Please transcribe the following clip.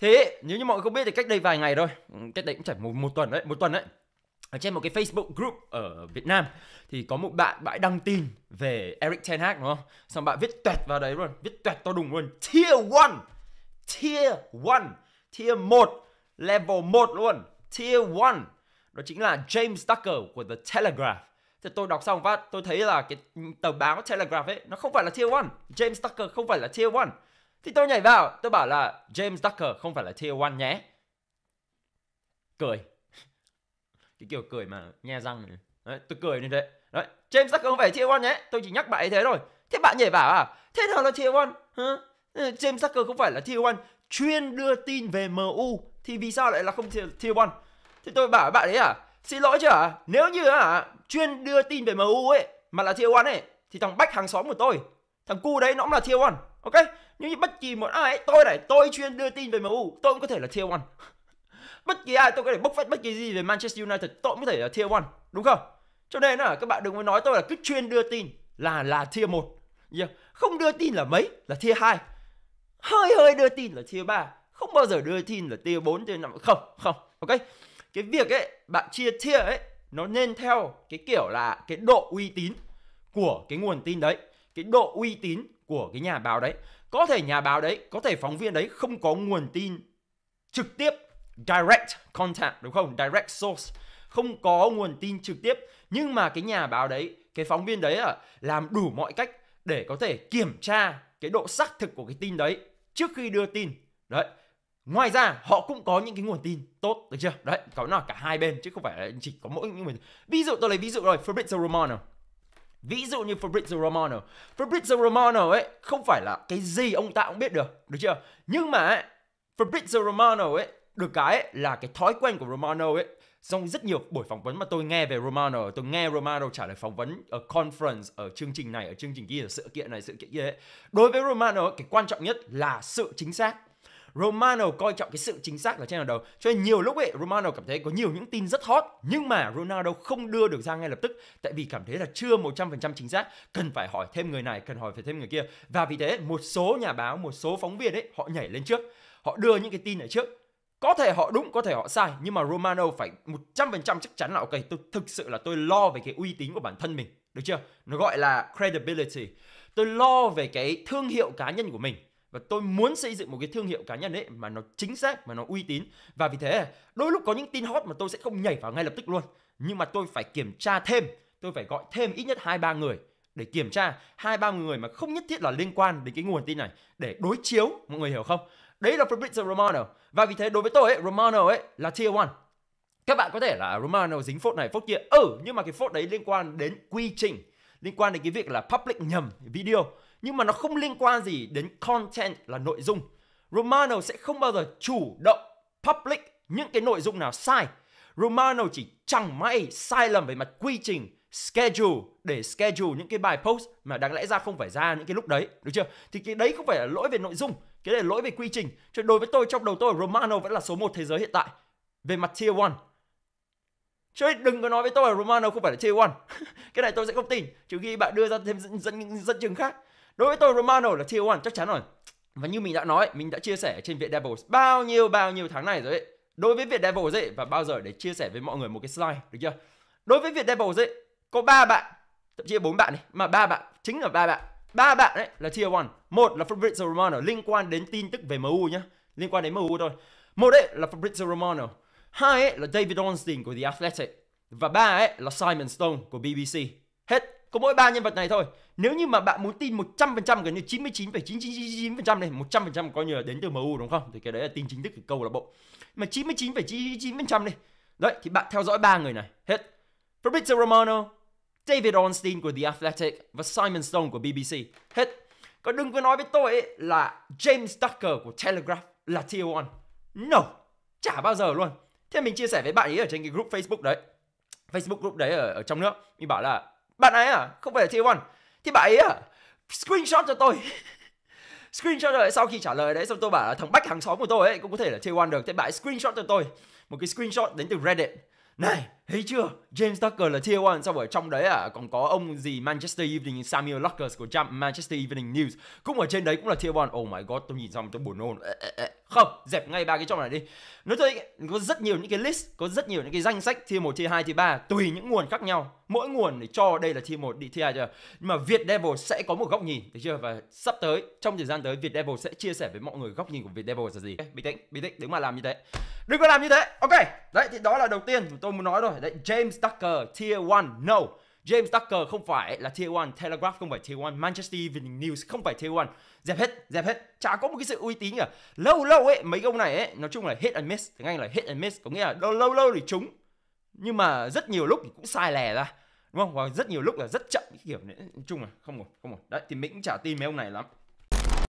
thế nếu như mọi người không biết thì cách đây vài ngày thôi ừ, cách đây cũng chảy một, một tuần đấy một tuần đấy ở trên một cái Facebook group ở Việt Nam thì có một bạn bạn đăng tin về Eric Ten Hag đúng không? Xong bạn viết tuyệt vào đấy luôn, viết tuyệt to đùng luôn. Tier 1. Tier 1. Tier 1, level 1 luôn. Tier 1. Đó chính là James Tucker của The Telegraph. Thì tôi đọc xong phát tôi thấy là cái tờ báo Telegraph ấy nó không phải là tier 1. James Tucker không phải là tier 1 thì tôi nhảy vào, tôi bảo là James Tucker không phải là tier 1 nhé. Cười. Cái kiểu cười mà nhe răng này. Đấy, tôi cười như thế. Đấy, James Tucker không phải tier 1 nhé, tôi chỉ nhắc bạn ấy thế thôi. Thế bạn nhảy vào à? Thế nào là tier 1? Hả? James Tucker không phải là tier 1 chuyên đưa tin về MU thì vì sao lại là không tier, tier 1? Thì tôi bảo bạn ấy à, xin lỗi chứ à, nếu như à chuyên đưa tin về MU ấy mà là tier 1 ấy thì thằng bách hàng xóm của tôi thằng cu đấy nó cũng là tier one ok nhưng như bất kỳ một ai ấy, tôi này tôi chuyên đưa tin về mu tôi cũng có thể là tier one bất kỳ ai tôi có thể bốc phát bất kỳ gì về manchester united tôi cũng có thể là tier one đúng không cho nên là các bạn đừng có nói tôi là cứ chuyên đưa tin là là tier một yeah. không đưa tin là mấy là tier hai hơi hơi đưa tin là tier ba không bao giờ đưa tin là tier 4, tier 5 không không ok cái việc ấy bạn chia tier ấy nó nên theo cái kiểu là cái độ uy tín của cái nguồn tin đấy cái độ uy tín của cái nhà báo đấy có thể nhà báo đấy có thể phóng viên đấy không có nguồn tin trực tiếp direct contact đúng không direct source không có nguồn tin trực tiếp nhưng mà cái nhà báo đấy cái phóng viên đấy à, làm đủ mọi cách để có thể kiểm tra cái độ xác thực của cái tin đấy trước khi đưa tin đấy ngoài ra họ cũng có những cái nguồn tin tốt được chưa đấy có là cả hai bên chứ không phải chỉ có mỗi những nguồn ví dụ tôi lấy ví dụ rồi Fabrizio Romano Ví dụ như Fabrizio Romano Fabrizio Romano ấy không phải là cái gì ông ta cũng biết được Được chưa? Nhưng mà ấy, Fabrizio Romano ấy được cái ấy, là cái thói quen của Romano ấy trong rất nhiều buổi phỏng vấn mà tôi nghe về Romano tôi nghe Romano trả lời phỏng vấn ở conference ở chương trình này ở chương trình kia ở sự kiện này sự kiện kia ấy. đối với Romano cái quan trọng nhất là sự chính xác Romano coi trọng cái sự chính xác ở trên hàng đầu cho nên nhiều lúc ấy Romano cảm thấy có nhiều những tin rất hot nhưng mà Ronaldo không đưa được ra ngay lập tức tại vì cảm thấy là chưa 100% chính xác cần phải hỏi thêm người này cần hỏi phải thêm người kia và vì thế một số nhà báo một số phóng viên ấy họ nhảy lên trước họ đưa những cái tin này trước có thể họ đúng, có thể họ sai Nhưng mà Romano phải 100% chắc chắn là Ok, tôi thực sự là tôi lo về cái uy tín của bản thân mình Được chưa? Nó gọi là credibility Tôi lo về cái thương hiệu cá nhân của mình và tôi muốn xây dựng một cái thương hiệu cá nhân ấy mà nó chính xác mà nó uy tín và vì thế đôi lúc có những tin hot mà tôi sẽ không nhảy vào ngay lập tức luôn nhưng mà tôi phải kiểm tra thêm tôi phải gọi thêm ít nhất hai ba người để kiểm tra hai ba người mà không nhất thiết là liên quan đến cái nguồn tin này để đối chiếu mọi người hiểu không đấy là Fabrizio Romano và vì thế đối với tôi ấy Romano ấy là tier one các bạn có thể là Romano dính phốt này phốt kia ừ nhưng mà cái phốt đấy liên quan đến quy trình liên quan đến cái việc là public nhầm video nhưng mà nó không liên quan gì đến content là nội dung. Romano sẽ không bao giờ chủ động public những cái nội dung nào sai. Romano chỉ chẳng may sai lầm về mặt quy trình schedule để schedule những cái bài post mà đáng lẽ ra không phải ra những cái lúc đấy được chưa thì cái đấy không phải là lỗi về nội dung cái này là lỗi về quy trình cho đối với tôi trong đầu tôi Romano vẫn là số 1 thế giới hiện tại về mặt tier 1 cho nên đừng có nói với tôi là Romano không phải là tier 1 cái này tôi sẽ không tin trừ khi bạn đưa ra thêm dẫn, dẫn những dẫn chứng khác đối với tôi Romano là tier 1 chắc chắn rồi và như mình đã nói mình đã chia sẻ trên viện Devils bao nhiêu bao nhiêu tháng này rồi ấy đối với viện Devils ấy và bao giờ để chia sẻ với mọi người một cái slide được chưa đối với viện Devils ấy có ba bạn thậm chí bốn bạn này mà ba bạn chính là ba bạn ba bạn đấy là tier 1 một là Fabrizio Romano liên quan đến tin tức về MU nhá liên quan đến MU thôi một đấy là Fabrizio Romano hai ấy là David Ornstein của The Athletic và ba ấy là Simon Stone của BBC hết có mỗi ba nhân vật này thôi nếu như mà bạn muốn tin 100% gần như 99,9999% này 100% coi như là đến từ MU đúng không thì cái đấy là tin chính thức của câu lạc bộ mà 99,99% này đấy thì bạn theo dõi ba người này hết Fabrizio Romano David Ornstein của The Athletic và Simon Stone của BBC hết còn đừng có nói với tôi ấy là James Tucker của Telegraph là tier 1 no chả bao giờ luôn thế mình chia sẻ với bạn ấy ở trên cái group Facebook đấy Facebook group đấy ở, ở trong nước mình bảo là bạn ấy à không phải là T1 thì bạn ấy à screenshot cho tôi screenshot rồi sau khi trả lời đấy xong tôi bảo là thằng bách hàng xóm của tôi ấy cũng có thể là T1 được thế bạn ấy screenshot cho tôi một cái screenshot đến từ Reddit này Thấy chưa? James Tucker là tier 1 Xong ở trong đấy à Còn có ông gì Manchester Evening Samuel Lockers của Trump Manchester Evening News Cũng ở trên đấy cũng là tier 1 Oh my god tôi nhìn xong tôi buồn nôn Không dẹp ngay ba cái trong này đi Nói thôi có rất nhiều những cái list Có rất nhiều những cái danh sách tier 1, tier 2, tier 3 Tùy những nguồn khác nhau Mỗi nguồn để cho đây là tier 1, đi tier 2 chưa? Nhưng mà Việt Devil sẽ có một góc nhìn Thấy chưa? Và sắp tới trong thời gian tới Việt Devil sẽ chia sẻ với mọi người góc nhìn của Việt Devil là gì okay, Bình tĩnh, bình tĩnh, đừng mà làm như thế Đừng có làm như thế Ok, đấy thì đó là đầu tiên tôi muốn nói rồi đấy James Tucker Tier 1 no James Tucker không phải là Tier 1 Telegraph không phải Tier 1 Manchester Evening News không phải Tier 1 Dẹp hết, dẹp hết Chả có một cái sự uy tín cả Lâu lâu ấy, mấy ông này ấy Nói chung là hit and miss Tiếng Anh là hit and miss Có nghĩa là lâu lâu, thì trúng Nhưng mà rất nhiều lúc thì cũng sai lè ra Đúng không? Và rất nhiều lúc là rất chậm Kiểu này. Nói chung là không rồi, không rồi Đấy, thì mình cũng chả tin mấy ông này lắm